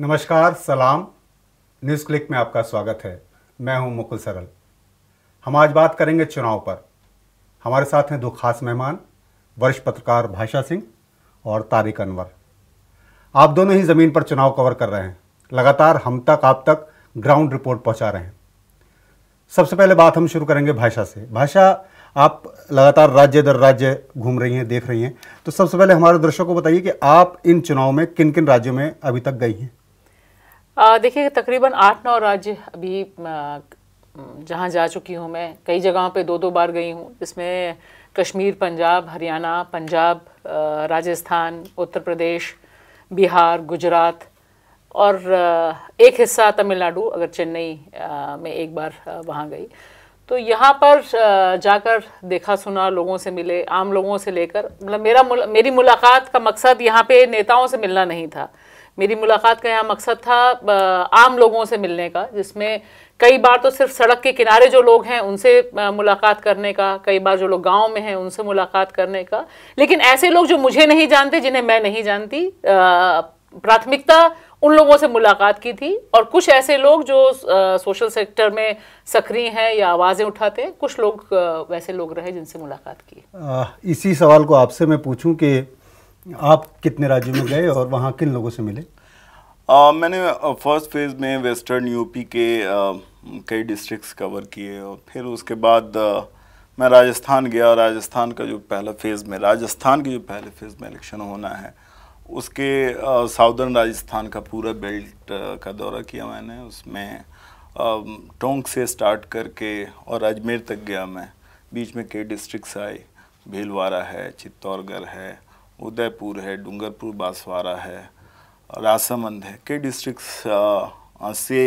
नमस्कार सलाम news click में आपका स्वागत है मैं हूं मुकुल सरल हम आज बात करेंगे चुनाव पर हमारे साथ हैं दो खास मेहमान वरिष्ठ पत्रकार भाषा सिंह और तारिक अनवर आप दोनों ही ज़मीन पर चुनाव कवर कर रहे हैं लगातार हम तक आप तक ग्राउंड रिपोर्ट पहुंचा रहे हैं सबसे पहले बात हम शुरू करेंगे भाषा से भाषा आप लगातार राज्य दर राज्य घूम रही हैं देख रही हैं तो सबसे पहले हमारे दर्शकों को बताइए कि आप इन चुनाव में किन किन राज्यों में अभी तक गई हैं देखिए तकरीबन आठ नौ राज्य अभी जहाँ जा चुकी हूँ मैं कई जगहों पे दो दो बार गई हूँ जिसमें कश्मीर पंजाब हरियाणा पंजाब राजस्थान उत्तर प्रदेश बिहार गुजरात और एक हिस्सा तमिलनाडु अगर चेन्नई में एक बार वहाँ गई तो यहाँ पर जाकर देखा सुना लोगों से मिले आम लोगों से लेकर मतलब मेरा मुला, मेरी मुलाकात का मकसद यहाँ पे नेताओं से मिलना नहीं था मेरी मुलाकात का यहाँ मकसद था आम लोगों से मिलने का जिसमें कई बार तो सिर्फ सड़क के किनारे जो लोग हैं उनसे मुलाकात करने का कई बार जो लोग गांव में हैं उनसे मुलाकात करने का लेकिन ऐसे लोग जो मुझे नहीं जानते जिन्हें मैं नहीं जानती प्राथमिकता उन लोगों से मुलाकात की थी और कुछ ऐसे लोग जो आ, सोशल सेक्टर में सक्रिय हैं या आवाज़ें उठाते हैं कुछ लोग आ, वैसे लोग रहे जिनसे मुलाकात की आ, इसी सवाल को आपसे मैं पूछूं कि आप कितने राज्यों में गए और वहाँ किन लोगों से मिले आ, मैंने फर्स्ट फेज़ में वेस्टर्न यूपी के कई डिस्ट्रिक्ट्स कवर किए और फिर उसके बाद आ, मैं राजस्थान गया राजस्थान का जो पहला फेज़ में राजस्थान के जो पहले फेज़ में इलेक्शन होना है उसके साउदर्न राजस्थान का पूरा बेल्ट का दौरा किया मैंने उसमें टोंक से स्टार्ट करके और अजमेर तक गया मैं बीच में कई डिस्ट्रिक्ट आए भीलवाड़ा है चित्तौड़गढ़ है उदयपुर है डूंगरपुर बांसवाड़ा है रासामंद है कई डिस्ट्रिक्ट से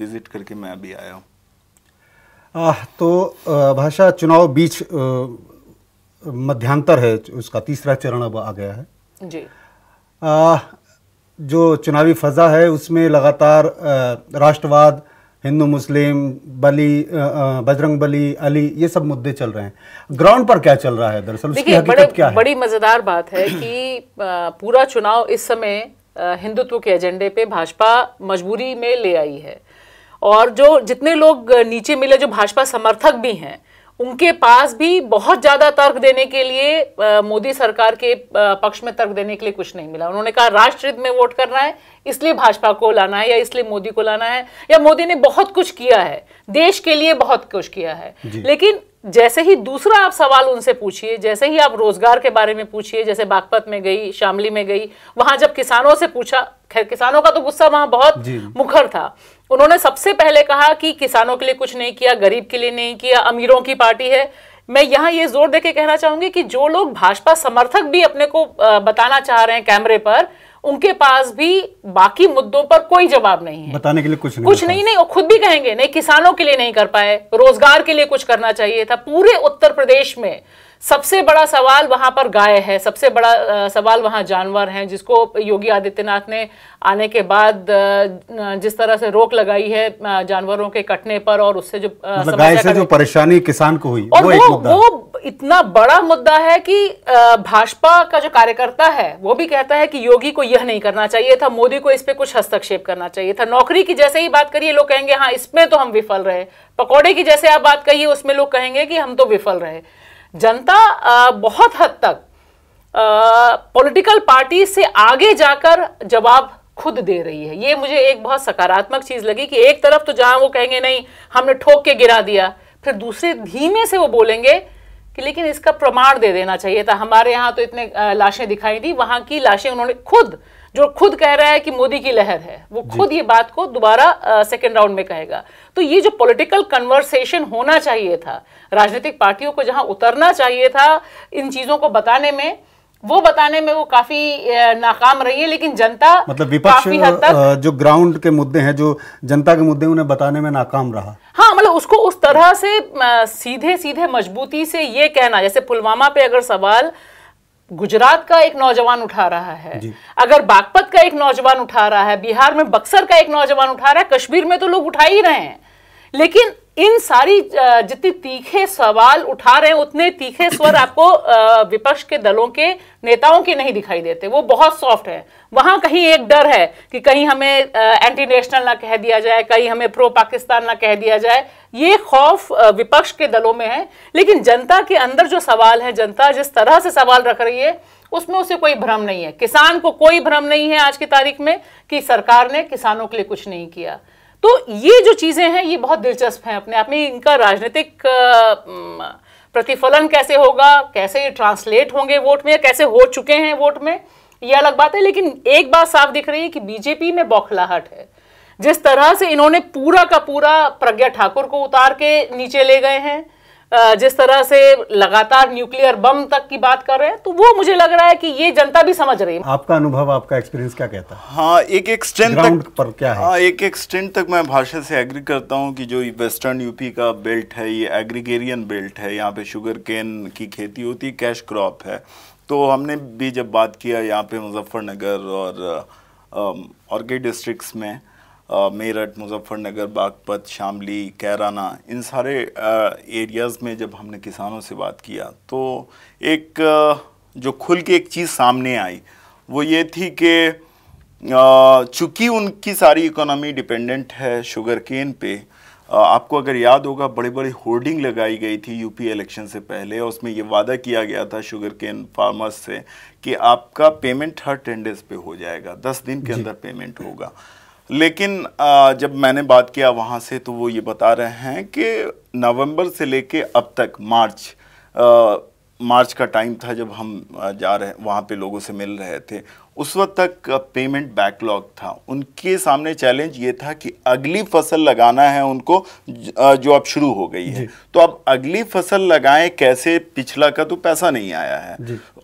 विज़िट करके मैं अभी आया हूँ तो भाषा चुनाव बीच मध्यांतर है उसका तीसरा चरण अब आ गया है जी आ, जो चुनावी फजा है उसमें लगातार राष्ट्रवाद हिंदू मुस्लिम बली बजरंग बली अली ये सब मुद्दे चल रहे हैं ग्राउंड पर क्या चल रहा है दरअसल उसकी हकीकत क्या है बड़ी मजेदार बात है कि पूरा चुनाव इस समय हिंदुत्व के एजेंडे पे भाजपा मजबूरी में ले आई है और जो जितने लोग नीचे मिले जो भाजपा समर्थक भी हैं उनके पास भी बहुत ज़्यादा तर्क देने के लिए मोदी सरकार के पक्ष में तर्क देने के लिए कुछ नहीं मिला उन्होंने कहा राष्ट्रहित में वोट करना है इसलिए भाजपा को लाना है या इसलिए मोदी को लाना है या मोदी ने बहुत कुछ किया है देश के लिए बहुत कुछ किया है लेकिन जैसे ही दूसरा आप सवाल उनसे पूछिए जैसे ही आप रोजगार के बारे में पूछिए जैसे बागपत में गई शामली में गई वहां जब किसानों से पूछा खैर किसानों का तो गुस्सा वहां बहुत मुखर था उन्होंने सबसे पहले कहा कि किसानों के लिए कुछ नहीं किया गरीब के लिए नहीं किया अमीरों की पार्टी है मैं यहाँ ये जोर देके कहना चाहूंगी कि जो लोग भाजपा समर्थक भी अपने को बताना चाह रहे हैं कैमरे पर उनके पास भी बाकी मुद्दों पर कोई जवाब नहीं है बताने के लिए कुछ नहीं कुछ नहीं नहीं वो खुद भी कहेंगे नहीं किसानों के लिए नहीं कर पाए रोजगार के लिए कुछ करना चाहिए था पूरे उत्तर प्रदेश में सबसे बड़ा सवाल वहां पर गाय है सबसे बड़ा सवाल वहाँ जानवर हैं जिसको योगी आदित्यनाथ ने आने के बाद जिस तरह से रोक लगाई है जानवरों के कटने पर और उससे जो मतलब गाय से जो परेशानी किसान को हुई और वो, वो, वो इतना बड़ा मुद्दा है कि भाजपा का जो कार्यकर्ता है वो भी कहता है कि योगी को यह नहीं करना चाहिए था मोदी को इस पर कुछ हस्तक्षेप करना चाहिए था नौकरी की जैसे ही बात करिए लोग कहेंगे हाँ इसमें तो हम विफल रहे पकौड़े की जैसे आप बात कहिए उसमें लोग कहेंगे कि हम तो विफल रहे जनता बहुत हद तक पॉलिटिकल पार्टी से आगे जाकर जवाब खुद दे रही है ये मुझे एक बहुत सकारात्मक चीज लगी कि एक तरफ तो जहां वो कहेंगे नहीं हमने ठोक के गिरा दिया फिर दूसरे धीमे से वो बोलेंगे कि लेकिन इसका प्रमाण दे देना चाहिए था हमारे यहाँ तो इतने लाशें दिखाई दी वहाँ की लाशें उन्होंने खुद जो खुद कह रहा है कि मोदी की लहर है वो खुद ये बात को दोबारा सेकेंड राउंड में कहेगा तो ये जो पॉलिटिकल कन्वर्सेशन होना चाहिए था राजनीतिक पार्टियों को जहां उतरना चाहिए था इन चीजों को बताने में वो बताने में वो काफी नाकाम रही है लेकिन जनता मतलब विपक्ष जो ग्राउंड के मुद्दे हैं जो जनता के मुद्दे उन्हें बताने में नाकाम रहा हाँ मतलब उसको उस तरह से सीधे सीधे मजबूती से ये कहना जैसे पुलवामा पे अगर सवाल गुजरात का एक नौजवान उठा रहा है अगर बागपत का एक नौजवान उठा रहा है बिहार में बक्सर का एक नौजवान उठा रहा है कश्मीर में तो लोग उठा ही रहे हैं लेकिन इन सारी जितने तीखे सवाल उठा रहे हैं उतने तीखे स्वर आपको विपक्ष के दलों के नेताओं के नहीं दिखाई देते वो बहुत सॉफ्ट है वहां कहीं एक डर है कि कहीं हमें एंटी नेशनल ना कह दिया जाए कहीं हमें प्रो पाकिस्तान ना कह दिया जाए ये खौफ विपक्ष के दलों में है लेकिन जनता के अंदर जो सवाल है जनता जिस तरह से सवाल रख रही है उसमें उसे कोई भ्रम नहीं है किसान को कोई भ्रम नहीं है आज की तारीख में कि सरकार ने किसानों के लिए कुछ नहीं किया तो ये जो चीज़ें हैं ये बहुत दिलचस्प हैं अपने आप में इनका राजनीतिक प्रतिफलन कैसे होगा कैसे ये ट्रांसलेट होंगे वोट में या कैसे हो चुके हैं वोट में ये अलग बात है लेकिन एक बात साफ दिख रही है कि बीजेपी में बौखलाहट है जिस तरह से इन्होंने पूरा का पूरा प्रज्ञा ठाकुर को उतार के नीचे ले गए हैं जिस तरह से लगातार न्यूक्लियर बम तक की बात कर रहे हैं तो वो मुझे लग रहा है कि ये जनता भी समझ रही है आपका अनुभव आपका एक्सपीरियंस क्या कहता है हाँ एक एक्सटेंट तक पर क्या है हाँ एक एक्सटेंट तक मैं भाषा से एग्री करता हूँ कि जो वेस्टर्न यूपी का बेल्ट है ये एग्रीगेरियन बेल्ट है यहाँ पे शुगर केन की खेती होती है कैश क्रॉप है तो हमने भी जब बात किया यहाँ पे मुजफ्फरनगर और ऑर्किड डिस्ट्रिक्ट में मेरठ मुजफ्फरनगर बागपत शामली कैराना इन सारे एरियाज़ में जब हमने किसानों से बात किया तो एक जो खुल के एक चीज़ सामने आई वो ये थी कि चूँकि उनकी सारी इकोनॉमी डिपेंडेंट है शुगर केन पे आपको अगर याद होगा बड़े बड़े होर्डिंग लगाई गई थी यूपी इलेक्शन से पहले और उसमें ये वादा किया गया था शुगर केन फार्मर्स से कि आपका पेमेंट हर टेन डेज पे हो जाएगा दस दिन के अंदर पेमेंट होगा लेकिन जब मैंने बात किया वहाँ से तो वो ये बता रहे हैं कि नवंबर से लेके अब तक मार्च आ, मार्च का टाइम था जब हम जा रहे वहाँ पे लोगों से मिल रहे थे उस वक्त तक पेमेंट बैकलॉग था उनके सामने चैलेंज ये था कि अगली फसल लगाना है उनको जो अब शुरू हो गई है तो अब अगली फसल लगाएं कैसे पिछला का तो पैसा नहीं आया है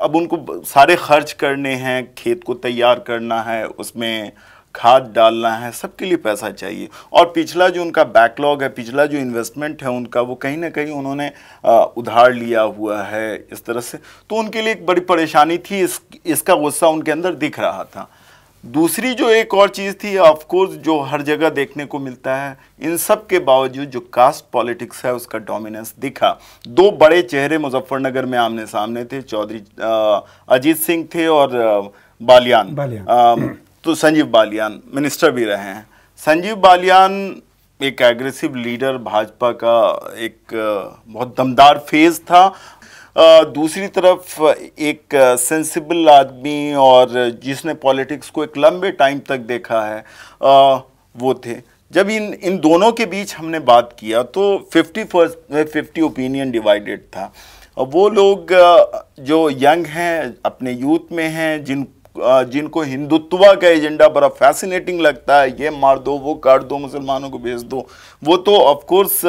अब उनको सारे खर्च करने हैं खेत को तैयार करना है उसमें खाद डालना है सबके लिए पैसा चाहिए और पिछला जो उनका बैकलॉग है पिछला जो इन्वेस्टमेंट है उनका वो कहीं ना कहीं उन्होंने उधार लिया हुआ है इस तरह से तो उनके लिए एक बड़ी परेशानी थी इस इसका गुस्सा उनके अंदर दिख रहा था दूसरी जो एक और चीज़ थी ऑफकोर्स जो हर जगह देखने को मिलता है इन सब के बावजूद जो कास्ट पॉलिटिक्स है उसका डोमिनेंस दिखा दो बड़े चेहरे मुजफ्फरनगर में आमने सामने थे चौधरी अजीत सिंह थे और बालियान, बालियान। तो संजीव बालियान मिनिस्टर भी रहे हैं संजीव बालियान एक एग्रेसिव लीडर भाजपा का एक बहुत दमदार फेज था दूसरी तरफ एक सेंसिबल आदमी और जिसने पॉलिटिक्स को एक लंबे टाइम तक देखा है वो थे जब इन इन दोनों के बीच हमने बात किया तो fifty first fifty opinion divided था वो लोग जो यंग हैं अपने यूथ में हैं जिन जिनको हिंदुत्व का एजेंडा बड़ा फैसिनेटिंग लगता है ये मार दो वो काट दो मुसलमानों को भेज दो वो तो ऑफकोर्स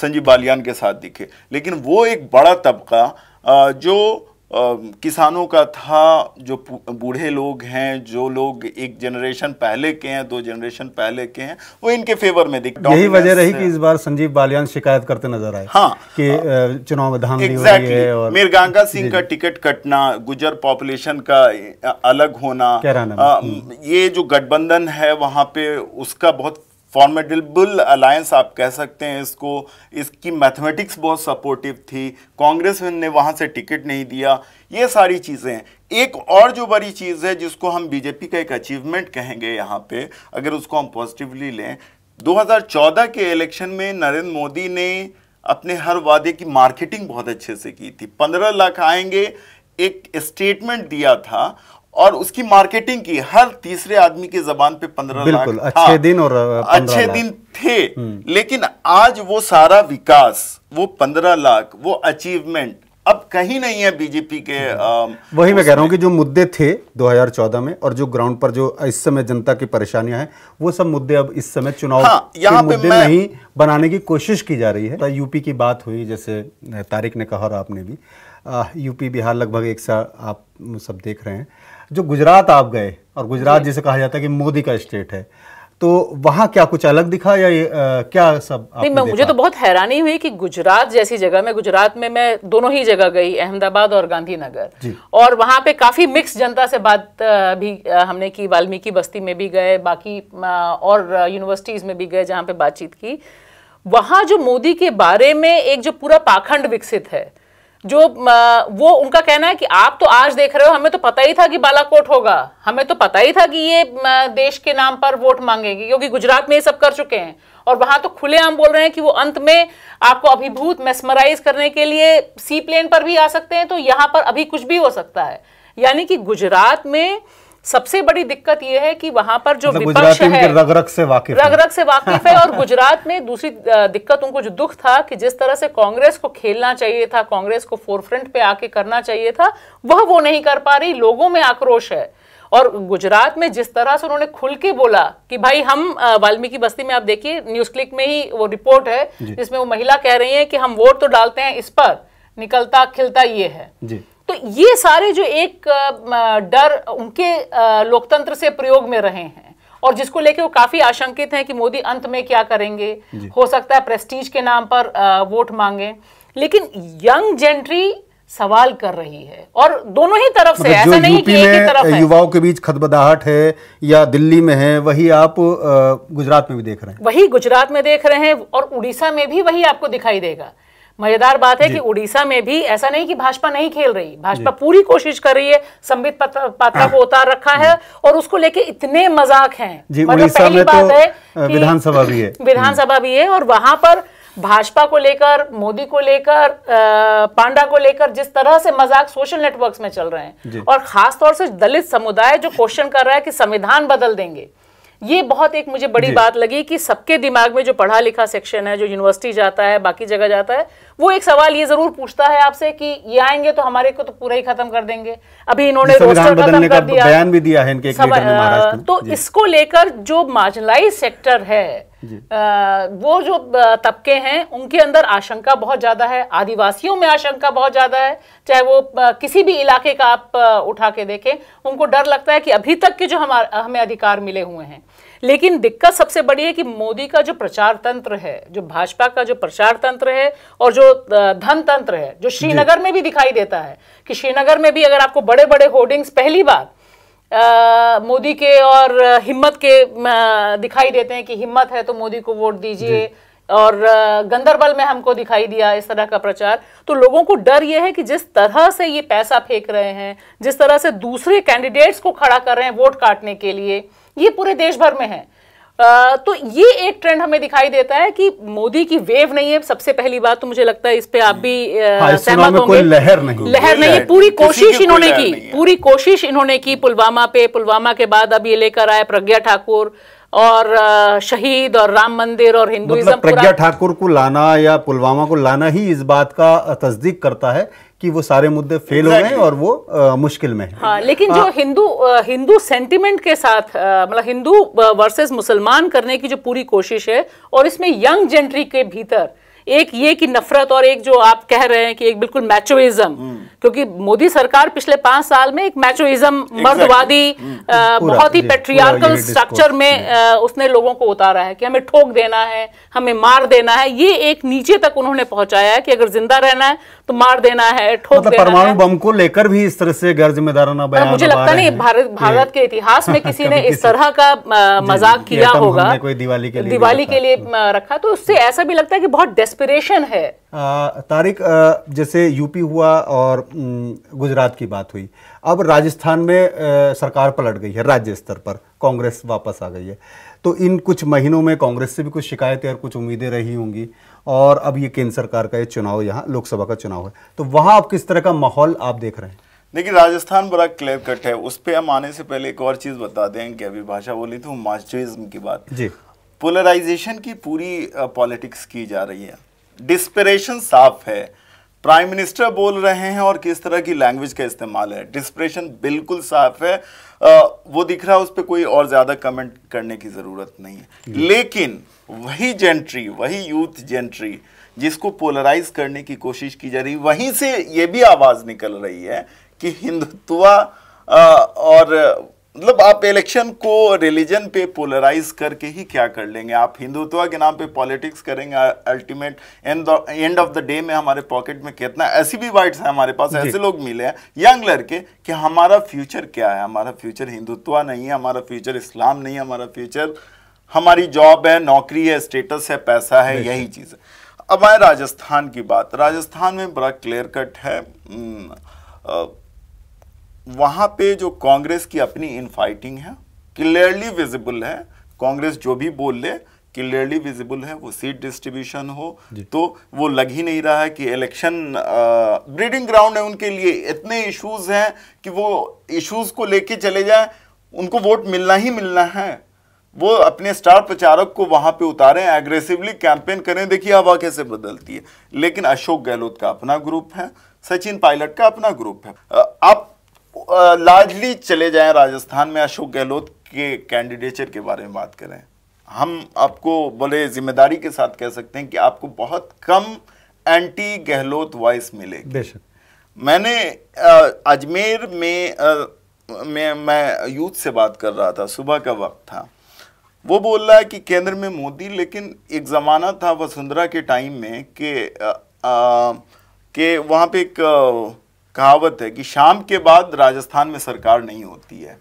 संजीव बालियान के साथ दिखे लेकिन वो एक बड़ा तबका जो किसानों का था जो बूढ़े लोग हैं जो लोग एक जनरेशन पहले के हैं दो जनरेशन पहले के हैं वो इनके फेवर में दिख यही वजह रही कि इस बार संजीव बालियान शिकायत करते नजर आए हाँ कि हाँ। चुनाव धाम एग्जैक्टली और सिंह का टिकट कटना गुजर पॉपुलेशन का अलग होना आ, ये जो गठबंधन है वहाँ पे उसका बहुत फॉर्मेडेबल अलायंस आप कह सकते हैं इसको इसकी मैथमेटिक्स बहुत सपोर्टिव थी कांग्रेस ने वहाँ से टिकट नहीं दिया ये सारी चीज़ें हैं एक और जो बड़ी चीज़ है जिसको हम बीजेपी का एक अचीवमेंट कहेंगे यहाँ पे अगर उसको हम पॉजिटिवली लें 2014 के इलेक्शन में नरेंद्र मोदी ने अपने हर वादे की मार्केटिंग बहुत अच्छे से की थी पंद्रह लाख आएंगे एक स्टेटमेंट दिया था और उसकी मार्केटिंग की हर तीसरे आदमी की जबान पे पंद्रह लाख अच्छे दिन और अच्छे दिन थे हम्म। लेकिन आज वो सारा विकास वो पंद्रह लाख वो अचीवमेंट अब कहीं नहीं है बीजेपी के आ, हम्म। वही मैं कह रहा हूँ कि जो मुद्दे थे 2014 में और जो ग्राउंड पर जो इस समय जनता की परेशानियां हैं वो सब मुद्दे अब इस समय चुनाव हाँ, यहाँ मुद्दे मैं... नहीं बनाने की कोशिश की जा रही है तो यूपी की बात हुई जैसे तारिक ने कहा और आपने भी आ, यूपी बिहार लगभग एक साथ आप सब देख रहे हैं जो गुजरात आप गए और गुजरात जिसे कहा जाता है कि मोदी का स्टेट है तो वहाँ क्या कुछ अलग दिखा या ये, आ, क्या सब नहीं मैं मुझे तो बहुत हैरानी हुई कि गुजरात जैसी जगह में गुजरात में मैं दोनों ही जगह गई अहमदाबाद और गांधीनगर और वहाँ पे काफी मिक्स जनता से बात भी हमने की वाल्मीकि बस्ती में भी गए बाकी और यूनिवर्सिटीज में भी गए जहाँ पे बातचीत की वहाँ जो मोदी के बारे में एक जो पूरा पाखंड विकसित है जो वो उनका कहना है कि आप तो आज देख रहे हो हमें तो पता ही था कि बालाकोट होगा हमें तो पता ही था कि ये देश के नाम पर वोट मांगेंगे क्योंकि गुजरात में ये सब कर चुके हैं और वहां तो खुलेआम बोल रहे हैं कि वो अंत में आपको अभिभूत मेस्मराइज करने के लिए सी प्लेन पर भी आ सकते हैं तो यहाँ पर अभी कुछ भी हो सकता है यानी कि गुजरात में सबसे बड़ी दिक्कत यह है कि वहां पर जो मतलब विपक्ष है रग रग से वाकिफ रग रग से वाकिफ है और गुजरात में दूसरी दिक्कत उनको जो दुख था कि जिस तरह से कांग्रेस को खेलना चाहिए था कांग्रेस को फोरफ्रंट पे आके करना चाहिए था वह वो नहीं कर पा रही लोगों में आक्रोश है और गुजरात में जिस तरह से उन्होंने खुल के बोला कि भाई हम वाल्मीकि बस्ती में आप देखिए न्यूज क्लिक में ही वो रिपोर्ट है जिसमें वो महिला कह रही है कि हम वोट तो डालते हैं इस पर निकलता खिलता ये है जी तो ये सारे जो एक डर उनके लोकतंत्र से प्रयोग में रहे हैं और जिसको लेके वो काफी आशंकित हैं कि मोदी अंत में क्या करेंगे हो सकता है प्रेस्टीज के नाम पर वोट मांगे लेकिन यंग जेंट्री सवाल कर रही है और दोनों ही तरफ से मतलब ऐसा नहीं कि एक ही तरफ है युवाओं के बीच खदबदाहट है या दिल्ली में है वही आप गुजरात में भी देख रहे हैं वही गुजरात में देख रहे हैं और उड़ीसा में भी वही आपको दिखाई देगा मजेदार बात है कि उड़ीसा में भी ऐसा नहीं कि भाजपा नहीं खेल रही भाजपा पूरी कोशिश कर रही है संबित पात्रा को उतार रखा है और उसको लेके इतने मजाक हैं मतलब तो है विधानसभा भी है विधानसभा भी है और वहां पर भाजपा को लेकर मोदी को लेकर पांडा को लेकर जिस तरह से मजाक सोशल नेटवर्क्स में चल रहे हैं और खासतौर से दलित समुदाय जो क्वेश्चन कर रहा है कि संविधान बदल देंगे ये बहुत एक मुझे बड़ी बात लगी कि सबके दिमाग में जो पढ़ा लिखा सेक्शन है जो यूनिवर्सिटी जाता है बाकी जगह जाता है वो एक सवाल ये जरूर पूछता है आपसे कि ये आएंगे तो हमारे को तो पूरा ही खत्म कर देंगे अभी इन्होंने रोस्टर खत्म कर दिया बयान भी दिया है इनके तो इसको लेकर जो मार्जिनलाइज सेक्टर है वो जो तबके हैं उनके अंदर आशंका बहुत ज़्यादा है आदिवासियों में आशंका बहुत ज़्यादा है चाहे वो किसी भी इलाके का आप उठा के देखें उनको डर लगता है कि अभी तक के जो हमारे हमें अधिकार मिले हुए हैं लेकिन दिक्कत सबसे बड़ी है कि मोदी का जो प्रचार तंत्र है जो भाजपा का जो प्रचार तंत्र है और जो धन तंत्र है जो श्रीनगर में भी दिखाई देता है कि श्रीनगर में भी अगर आपको बड़े बड़े होर्डिंग्स पहली बार मोदी के और हिम्मत के दिखाई देते हैं कि हिम्मत है तो मोदी को वोट दीजिए और गंदरबल में हमको दिखाई दिया इस तरह का प्रचार तो लोगों को डर यह है कि जिस तरह से ये पैसा फेंक रहे हैं जिस तरह से दूसरे कैंडिडेट्स को खड़ा कर रहे हैं वोट काटने के लिए ये पूरे देश भर में है तो ये एक ट्रेंड हमें दिखाई देता है कि मोदी की वेव नहीं है सबसे पहली बात तो मुझे लगता है इस पे आप भी हाँ, सहमत होंगे लहर नहीं लहर नहीं है पूरी कोशिश इन्होंने की पूरी कोशिश इन्होंने की पुलवामा पे पुलवामा के बाद अब ये लेकर आए प्रज्ञा ठाकुर और शहीद और राम मंदिर और मतलब हिंदुइज्म मतलब प्रज्ञा ठाकुर को लाना या पुलवामा को लाना ही इस बात का तस्दीक करता है कि वो सारे मुद्दे फेल हो गए और वो आ, मुश्किल में है हाँ, लेकिन आ, जो हिंदू हिंदू सेंटिमेंट के साथ मतलब हिंदू वर्सेस मुसलमान करने की जो पूरी कोशिश है और इसमें यंग जेंट्री के भीतर एक ये कि नफरत और एक जो आप कह रहे हैं कि एक बिल्कुल मैचोइज्म क्योंकि मोदी सरकार पिछले पांच साल में एक मैचोइज्म मर्दवादी हम्म। बहुत ही पेट्रियार्कल हम्म। स्ट्रक्चर में उसने लोगों को उतारा है कि हमें ठोक देना है हमें मार देना है ये एक नीचे तक उन्होंने पहुंचाया है कि अगर जिंदा रहना है तो मार देना है ठोक मतलब देना परमाणु बम को लेकर भी इस तरह से गैर जिम्मेदाराना बयान मुझे लगता नहीं भारत भारत के इतिहास में किसी ने इस तरह का मजाक किया तो होगा दिवाली के लिए दिवाली के लिए हम्म। रखा तो उससे ऐसा भी लगता है कि बहुत एस्पिरेशन है तारिक जैसे यूपी हुआ और गुजरात की बात हुई अब राजस्थान में सरकार पलट गई है राज्य स्तर पर कांग्रेस वापस आ गई है तो इन कुछ महीनों में कांग्रेस से भी कुछ शिकायतें और कुछ उम्मीदें रही होंगी और अब ये केंद्र सरकार का ये चुनाव यहाँ लोकसभा का चुनाव है तो वहाँ आप किस तरह का माहौल आप देख रहे हैं देखिए राजस्थान बड़ा क्लियर कट है उस पर हम आने से पहले एक और चीज़ बता दें कि अभी भाषा बोली थी तो मार्चुइज्म की बात जी पोलराइजेशन की पूरी पॉलिटिक्स की जा रही है डिस्परेशन साफ है प्राइम मिनिस्टर बोल रहे हैं और किस तरह की लैंग्वेज का इस्तेमाल है डिस्प्रेशन बिल्कुल साफ है आ, वो दिख रहा है उस पर कोई और ज़्यादा कमेंट करने की ज़रूरत नहीं है हम्म। लेकिन वही जेंट्री वही यूथ जेंट्री जिसको पोलराइज करने की कोशिश की जा रही वहीं से ये भी आवाज़ निकल रही है कि हिंदुत्वा और मतलब आप इलेक्शन को रिलीजन पे पोलराइज करके ही क्या कर लेंगे आप हिंदुत्व के नाम पे पॉलिटिक्स करेंगे ultimate end end of the day में हमारे पॉकेट में कितना ऐसी भी वाइट्स हैं हमारे पास ऐसे लोग मिले हैं यंग लड़के कि हमारा फ्यूचर क्या है हमारा फ्यूचर हिंदुत्व नहीं है हमारा फ्यूचर इस्लाम नहीं है हमारा फ्यूचर हमारी जॉब है नौकरी है स्टेटस है पैसा है यही चीज़ है अब आए राजस्थान की बात राजस्थान में बड़ा क्लियर कट है हम्म, वहां पे जो कांग्रेस की अपनी इनफाइटिंग है क्लियरली विजिबल है कांग्रेस जो भी बोल ले क्लियरली विजिबल है वो सीट डिस्ट्रीब्यूशन हो तो वो लग ही नहीं रहा है कि इलेक्शन ब्रीडिंग ग्राउंड है उनके लिए इतने इश्यूज हैं कि वो इश्यूज को लेके चले जाए उनको वोट मिलना ही मिलना है वो अपने स्टार प्रचारक को वहां पे उतारें एग्रेसिवली कैंपेन करें देखिए हवा कैसे बदलती है लेकिन अशोक गहलोत का अपना ग्रुप है सचिन पायलट का अपना ग्रुप है आप लार्जली चले जाएं राजस्थान में अशोक गहलोत के कैंडिडेचर के बारे में बात करें हम आपको बड़े जिम्मेदारी के साथ कह सकते हैं कि आपको बहुत कम एंटी गहलोत वॉइस मिलेगी बेशक मैंने अजमेर में मैं मैं यूथ से बात कर रहा था सुबह का वक्त था वो बोल रहा है कि केंद्र में मोदी लेकिन एक ज़माना था वसुंधरा के टाइम में कि के, के वहाँ पे एक कहावत है कि शाम के बाद राजस्थान में सरकार नहीं होती है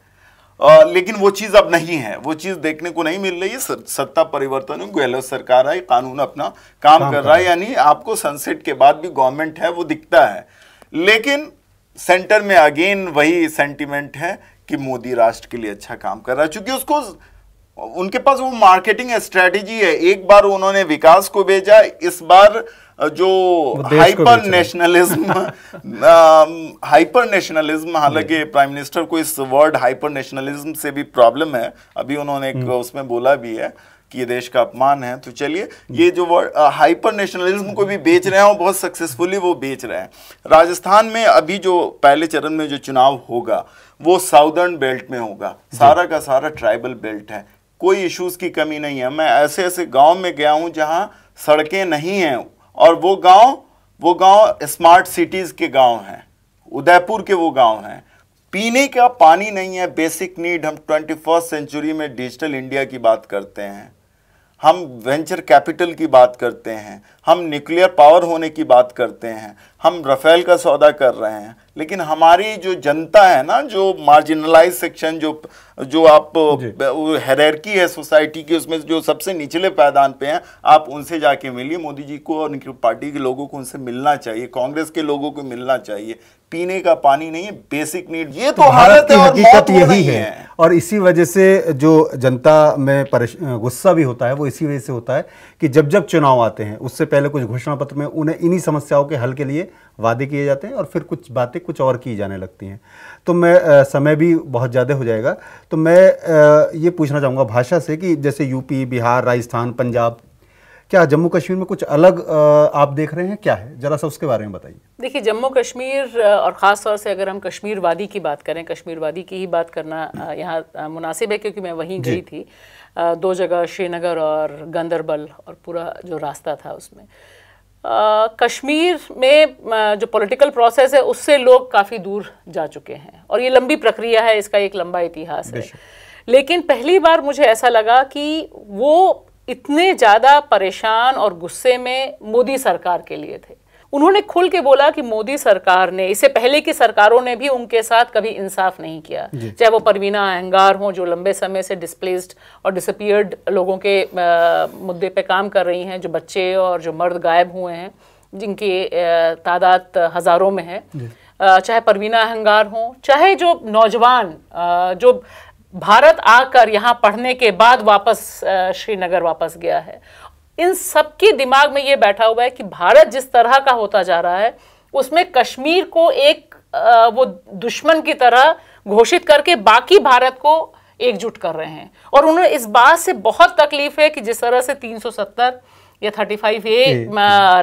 आ, लेकिन वो चीज़ अब नहीं है वो चीज़ देखने को नहीं मिल रही है सत्ता परिवर्तन गहलोत सरकार आई कानून अपना काम, काम कर रहा है यानी आपको सनसेट के बाद भी गवर्नमेंट है वो दिखता है लेकिन सेंटर में अगेन वही सेंटिमेंट है कि मोदी राष्ट्र के लिए अच्छा काम कर रहा है चूंकि उसको उनके पास वो मार्केटिंग स्ट्रेटेजी है एक बार उन्होंने विकास को भेजा इस बार जो हाइपर नेशनलिज्म हाइपर नेशनलिज्म हालांकि प्राइम मिनिस्टर को इस वर्ड हाइपर नेशनलिज्म से भी प्रॉब्लम है अभी उन्होंने एक हम्म। उसमें बोला भी है कि ये देश का अपमान है तो चलिए ये जो वर्ड हाइपर नेशनलिज्म को भी बेच रहे हैं और बहुत सक्सेसफुली वो बेच रहे हैं राजस्थान में अभी जो पहले चरण में जो चुनाव होगा वो साउदर्न बेल्ट में होगा सारा का सारा ट्राइबल बेल्ट है कोई इश्यूज की कमी नहीं है मैं ऐसे ऐसे गांव में गया हूं जहां सड़कें नहीं हैं और वो गांव वो गांव स्मार्ट सिटीज़ के गांव हैं उदयपुर के वो गांव हैं पीने का पानी नहीं है बेसिक नीड हम ट्वेंटी फर्स्ट सेंचुरी में डिजिटल इंडिया की बात करते हैं हम वेंचर कैपिटल की बात करते हैं हम न्यूक्लियर पावर होने की बात करते हैं हम रफेल का सौदा कर रहे हैं लेकिन हमारी जो जनता है ना जो मार्जिनलाइज सेक्शन जो जो आप हेरकी है सोसाइटी की उसमें जो सबसे निचले पैदान पे हैं आप उनसे जाके मिलिए मोदी जी को और उनकी पार्टी के लोगों को उनसे मिलना चाहिए कांग्रेस के लोगों को मिलना चाहिए पीने का पानी नहीं है बेसिक नीड ये तो हालत और हकीकत यही है।, है और इसी वजह से जो जनता में गुस्सा भी होता है वो इसी वजह से होता है कि जब जब चुनाव आते हैं उससे पहले कुछ घोषणा पत्र में उन्हें इन्हीं समस्याओं के हल के लिए वादे किए जाते हैं और फिर कुछ बातें कुछ और की जाने लगती हैं तो मैं आ, समय भी बहुत ज़्यादा हो जाएगा तो मैं आ, ये पूछना चाहूँगा भाषा से कि जैसे यूपी बिहार राजस्थान पंजाब क्या जम्मू कश्मीर में कुछ अलग आप देख रहे हैं क्या है जरा सा उसके बारे में बताइए देखिए जम्मू कश्मीर और ख़ास तौर से अगर हम कश्मीर वादी की बात करें कश्मीर वादी की ही बात करना यहाँ मुनासिब है क्योंकि मैं वहीं गई थी दो जगह श्रीनगर और गंदरबल और पूरा जो रास्ता था उसमें आ, कश्मीर में जो पॉलिटिकल प्रोसेस है उससे लोग काफ़ी दूर जा चुके हैं और ये लंबी प्रक्रिया है इसका एक लंबा इतिहास है लेकिन पहली बार मुझे ऐसा लगा कि वो इतने ज़्यादा परेशान और गुस्से में मोदी सरकार के लिए थे उन्होंने खुल के बोला कि मोदी सरकार ने इससे पहले की सरकारों ने भी उनके साथ कभी इंसाफ नहीं किया चाहे वो परवीना अहंगार हों जो लंबे समय से डिस्प्लेस्ड और डिसअपियर्ड लोगों के आ, मुद्दे पे काम कर रही हैं जो बच्चे और जो मर्द गायब हुए हैं जिनकी तादाद हज़ारों में है चाहे परवीना अहंगार हों चाहे जो नौजवान जो भारत आकर यहाँ पढ़ने के बाद वापस श्रीनगर वापस गया है इन सबके दिमाग में ये बैठा हुआ है कि भारत जिस तरह का होता जा रहा है उसमें कश्मीर को एक वो दुश्मन की तरह घोषित करके बाकी भारत को एकजुट कर रहे हैं और उन्हें इस बात से बहुत तकलीफ है कि जिस तरह से 370 या 35 ए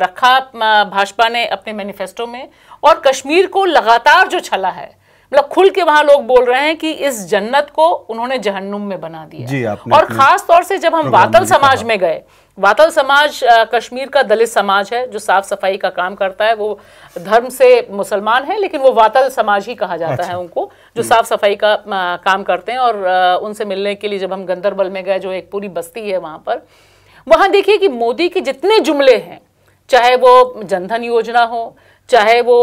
रखा भाजपा ने अपने मैनिफेस्टो में और कश्मीर को लगातार जो छला है मतलब खुल के वहां लोग बोल रहे हैं कि इस जन्नत को उन्होंने जहन्नुम में बना दिया जी, और खास तौर से जब हम वातल समाज में गए वातल समाज कश्मीर का दलित समाज है जो साफ सफाई का काम करता है वो धर्म से मुसलमान है लेकिन वो वातल समाज ही कहा जाता अच्छा। है उनको जो हम्म। साफ सफाई का आ, काम करते हैं और आ, उनसे मिलने के लिए जब हम गंदरबल में गए जो एक पूरी बस्ती है वहाँ पर वहाँ देखिए कि मोदी के जितने जुमले हैं चाहे वो जनधन योजना हो चाहे वो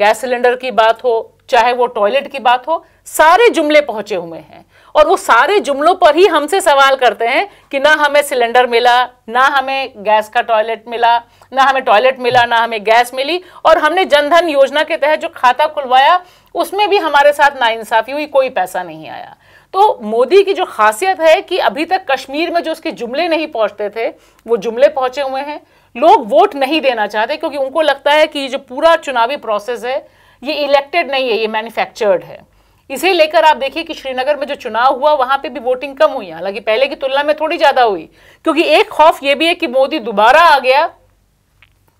गैस सिलेंडर की बात हो चाहे वो टॉयलेट की बात हो सारे जुमले पहुंचे हुए हैं और वो सारे जुमलों पर ही हमसे सवाल करते हैं कि ना हमें सिलेंडर मिला ना हमें गैस का टॉयलेट मिला ना हमें टॉयलेट मिला ना हमें गैस मिली और हमने जनधन योजना के तहत जो खाता खुलवाया उसमें भी हमारे साथ नाइंसाफी हुई कोई पैसा नहीं आया तो मोदी की जो खासियत है कि अभी तक कश्मीर में जो उसके जुमले नहीं पहुंचते थे वो जुमले पहुंचे हुए हैं लोग वोट नहीं देना चाहते क्योंकि उनको लगता है कि जो पूरा चुनावी प्रोसेस है ये इलेक्टेड नहीं है ये मैन्युफैक्चर्ड है इसे लेकर आप देखिए कि श्रीनगर में जो चुनाव हुआ वहां पे भी वोटिंग कम हुई हालांकि पहले की तुलना में थोड़ी ज्यादा हुई क्योंकि एक खौफ ये भी है कि मोदी दोबारा आ गया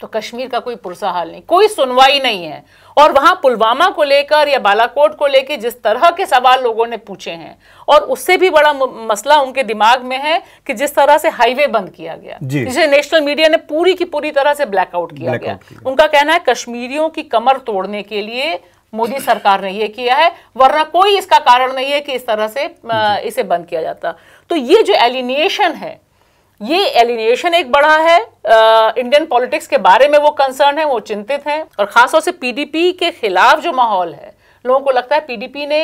तो कश्मीर का कोई पुरसा हाल नहीं कोई सुनवाई नहीं है और वहां पुलवामा को लेकर या बालाकोट को लेकर जिस तरह के सवाल लोगों ने पूछे हैं और उससे भी बड़ा मसला उनके दिमाग में है कि जिस तरह से हाईवे बंद किया गया जिसे नेशनल मीडिया ने पूरी की पूरी तरह से ब्लैकआउट किया ब्लैक गया किया। उनका कहना है कश्मीरियों की कमर तोड़ने के लिए मोदी सरकार ने यह किया है वरना कोई इसका कारण नहीं है कि इस तरह से इसे बंद किया जाता तो ये जो एलिनिएशन है ये एलिनेशन एक बड़ा है इंडियन पॉलिटिक्स के बारे में वो कंसर्न है वो चिंतित हैं और खासतौर से पीडीपी के खिलाफ जो माहौल है लोगों को लगता है पीडीपी ने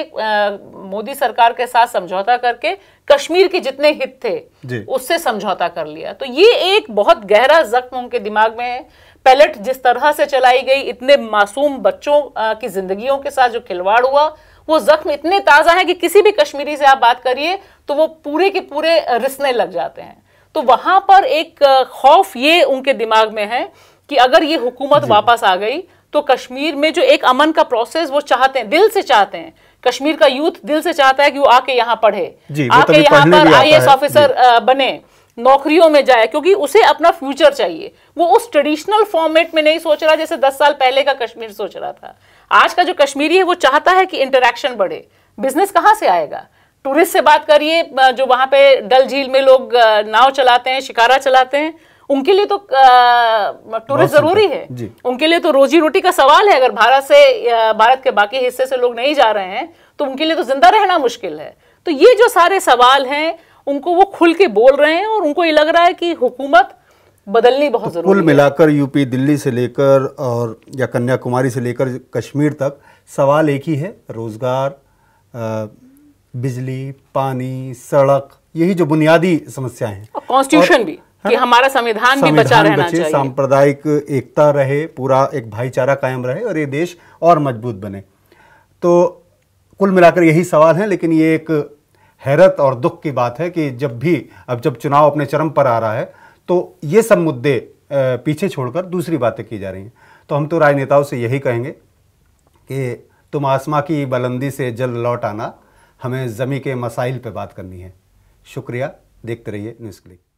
मोदी सरकार के साथ समझौता करके कश्मीर के जितने हित थे उससे समझौता कर लिया तो ये एक बहुत गहरा जख्म उनके दिमाग में है पैलेट जिस तरह से चलाई गई इतने मासूम बच्चों आ, की जिंदगियों के साथ जो खिलवाड़ हुआ वो जख्म इतने ताज़ा हैं कि किसी भी कश्मीरी से आप बात करिए तो वो पूरे के पूरे रिसने लग जाते हैं तो वहां पर एक खौफ ये उनके दिमाग में है कि अगर ये हुकूमत वापस आ गई तो कश्मीर में जो एक अमन का प्रोसेस वो चाहते हैं दिल से चाहते हैं कश्मीर का यूथ दिल से चाहता है कि वो आके यहाँ पढ़े आके यहाँ पर आई ऑफिसर बने नौकरियों में जाए क्योंकि उसे अपना फ्यूचर चाहिए वो उस ट्रेडिशनल फॉर्मेट में नहीं सोच रहा जैसे दस साल पहले का कश्मीर सोच रहा था आज का जो कश्मीरी है वो चाहता है कि इंटरेक्शन बढ़े बिजनेस कहाँ से आएगा टूरिस्ट से बात करिए जो वहाँ पे डल झील में लोग नाव चलाते हैं शिकारा चलाते हैं उनके लिए तो टूरिस्ट जरूरी है उनके लिए तो रोजी रोटी का सवाल है अगर भारत से भारत के बाकी हिस्से से लोग नहीं जा रहे हैं तो उनके लिए तो जिंदा रहना मुश्किल है तो ये जो सारे सवाल हैं उनको वो खुल के बोल रहे हैं और उनको ये लग रहा है कि हुकूमत बदलनी बहुत तो कुल मिलाकर यूपी दिल्ली से लेकर और या कन्याकुमारी से लेकर कश्मीर तक सवाल एक ही है रोजगार बिजली पानी सड़क यही जो बुनियादी समस्याएं हैं कॉन्स्टिट्यूशन भी कि हमारा संविधान, भी बचा रहना चाहिए सांप्रदायिक एकता रहे पूरा एक भाईचारा कायम रहे और ये देश और मजबूत बने तो कुल मिलाकर यही सवाल है लेकिन ये एक हैरत और दुख की बात है कि जब भी अब जब चुनाव अपने चरम पर आ रहा है तो ये सब मुद्दे पीछे छोड़कर दूसरी बातें की जा रही हैं तो हम तो राजनेताओं से यही कहेंगे कि तुम आसमां की बुलंदी से जल लौट आना हमें ज़मी के मसाइल पर बात करनी है शुक्रिया देखते रहिए न्यूज़ क्लिक